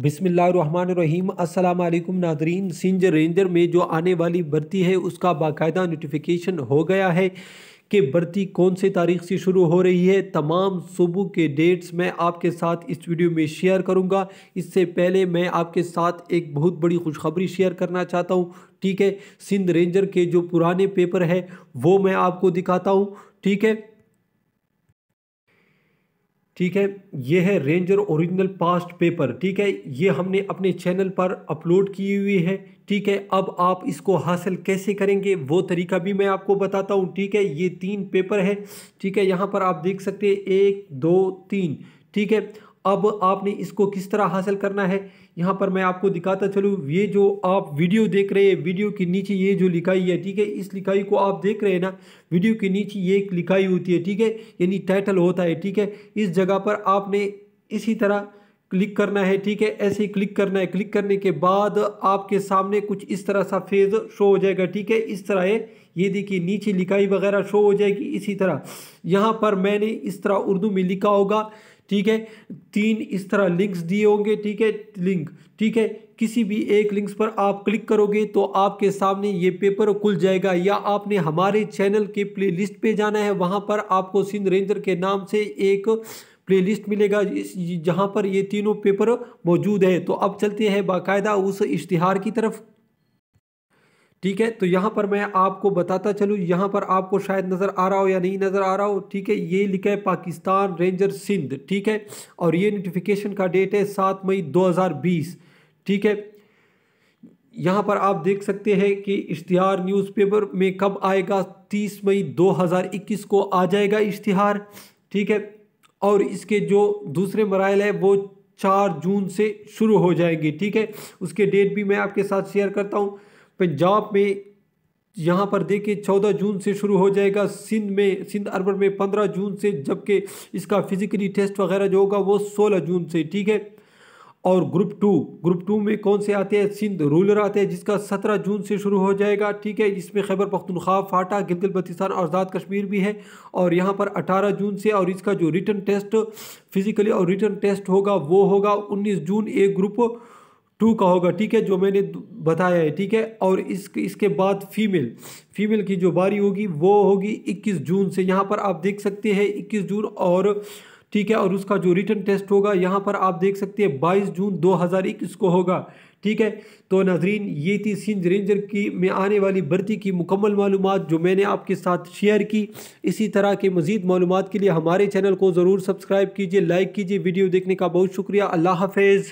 बिसमीम अल्लाम Nadreen Synge ranger में जो आने वाली भर्ती है उसका बाकायदा नोटिफिकेशन हो गया है कि भर्ती कौन से तारीख से शुरू हो रही है तमाम सुबह के डेट्स मैं आपके साथ इस वीडियो में शेयर करूंगा इससे पहले मैं आपके साथ एक बहुत बड़ी खुशखबरी शेयर करना चाहता हूं ठीक है सिंध रेंजर के जो पुराने पेपर है वो मैं आपको दिखाता हूं ठीक है ठीक है ये है रेंजर ओरिजिनल पास्ट पेपर ठीक है ये हमने अपने चैनल पर अपलोड की हुई है ठीक है अब आप इसको हासिल कैसे करेंगे वो तरीका भी मैं आपको बताता हूँ ठीक है ये तीन पेपर है ठीक है यहाँ पर आप देख सकते हैं एक दो तीन ठीक है अब आपने इसको किस तरह हासिल करना है यहाँ पर मैं आपको दिखाता चलूँ ये जो आप वीडियो देख रहे हैं वीडियो के नीचे ये जो लिखाई है ठीक है इस लिखाई को आप देख रहे हैं ना वीडियो के नीचे ये एक लिखाई होती है ठीक है यानी टाइटल होता है ठीक है इस जगह पर आपने इसी तरह क्लिक करना है ठीक है ऐसे ही क्लिक करना है क्लिक करने के बाद आपके सामने कुछ इस तरह सा फेज शो हो जाएगा ठीक है इस तरह है ये देखिए नीचे लिखाई वगैरह शो हो जाएगी इसी तरह यहाँ पर मैंने इस तरह उर्दू में लिखा होगा ठीक है तीन इस तरह लिंक्स दिए होंगे ठीक है लिंक ठीक है किसी भी एक लिंक्स पर आप क्लिक करोगे तो आपके सामने ये पेपर खुल जाएगा या आपने हमारे चैनल के प्लेलिस्ट पे जाना है वहाँ पर आपको सिंध रेंजर के नाम से एक प्लेलिस्ट मिलेगा जहाँ पर ये तीनों पेपर मौजूद है तो अब चलते हैं बाकायदा उस इश्तिहार की तरफ ठीक है तो यहाँ पर मैं आपको बताता चलूँ यहाँ पर आपको शायद नज़र आ रहा हो या नहीं नज़र आ रहा हो ठीक है ये लिखा है पाकिस्तान रेंजर सिंध ठीक है और ये नोटिफिकेशन का डेट है सात मई 2020 ठीक है यहाँ पर आप देख सकते हैं कि इश्तिहार न्यूज़पेपर में कब आएगा 30 मई 2021 को आ जाएगा इश्तिहार ठीक है और इसके जो दूसरे मराइल है वो चार जून से शुरू हो जाएंगे ठीक है उसके डेट भी मैं आपके साथ शेयर करता हूँ पंजाब में यहाँ पर देखिए चौदह जून से शुरू हो जाएगा सिंध में सिंध अरबर में पंद्रह जून से जबकि इसका फिजिकली टेस्ट वगैरह जो होगा वो सोलह जून से ठीक है और ग्रुप टू ग्रुप टू में कौन से आते हैं सिंध रूलर आते हैं जिसका सत्रह जून से शुरू हो जाएगा ठीक है इसमें खैबर पख्तनख्वा फाटा गिलगित बल्तिस्तान और आज़ाद कश्मीर भी है और यहाँ पर अठारह जून से और इसका जो रिटर्न टेस्ट फिजिकली और रिटर्न टेस्ट होगा वो होगा उन्नीस जून एक ग्रुप टू का होगा ठीक है जो मैंने बताया है ठीक है और इस इसके बाद फीमेल फीमेल की जो बारी होगी वो होगी 21 जून से यहाँ पर आप देख सकते हैं 21 जून और ठीक है और उसका जो रिटर्न टेस्ट होगा यहाँ पर आप देख सकते हैं 22 जून 2021 को होगा ठीक है तो नाजरीन ये थी सिंध रेंजर की में आने वाली भर्ती की मुकम्मल मालूम जो मैंने आपके साथ शेयर की इसी तरह के मज़ीद मालूम के लिए हमारे चैनल को ज़रूर सब्सक्राइब कीजिए लाइक कीजिए वीडियो देखने का बहुत शुक्रिया अल्लाह हाफिज़